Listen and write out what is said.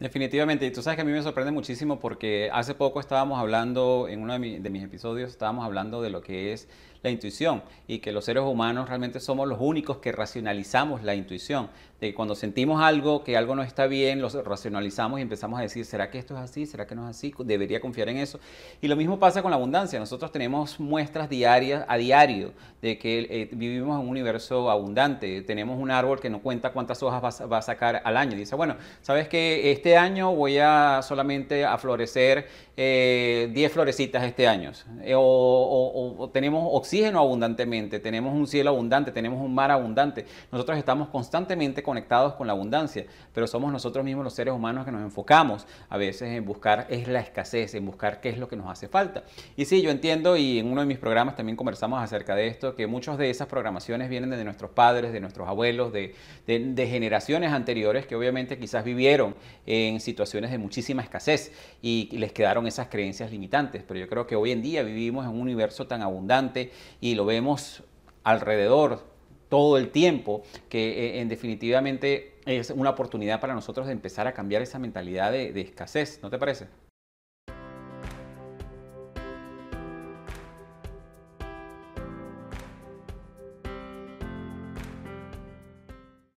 Definitivamente, y tú sabes que a mí me sorprende muchísimo porque hace poco estábamos hablando, en uno de, mis episodios, estábamos hablando de lo que es la intuición y que los seres humanos realmente somos los únicos que racionalizamos la intuición. De que cuando sentimos algo, que algo no está bien, lo racionalizamos y empezamos a decir, ¿será que esto es así? ¿Será que no es así? ¿Debería confiar en eso? Y lo mismo pasa con la abundancia. Nosotros tenemos muestras diarias, a diario, de que eh, vivimos en un universo abundante. Tenemos un árbol que no cuenta cuántas hojas va, va a sacar al año. Y dice, bueno, ¿sabes que este este año voy a solamente a florecer 10 eh, florecitas este año. Eh, o, tenemos oxígeno abundantemente, tenemos un cielo abundante, tenemos un mar abundante. Nosotros estamos constantemente conectados con la abundancia, pero somos nosotros mismos los seres humanos que nos enfocamos a veces en buscar es la escasez, en buscar qué es lo que nos hace falta. Y sí, yo entiendo y en uno de mis programas también conversamos acerca de esto, que muchas de esas programaciones vienen de nuestros padres, de nuestros abuelos, de, generaciones anteriores que obviamente quizás vivieron. Eh, en situaciones de muchísima escasez y les quedaron esas creencias limitantes. Pero yo creo que hoy en día vivimos en un universo tan abundante y lo vemos alrededor todo el tiempo, que eh, en definitivamente es una oportunidad para nosotros de empezar a cambiar esa mentalidad de escasez, ¿no te parece?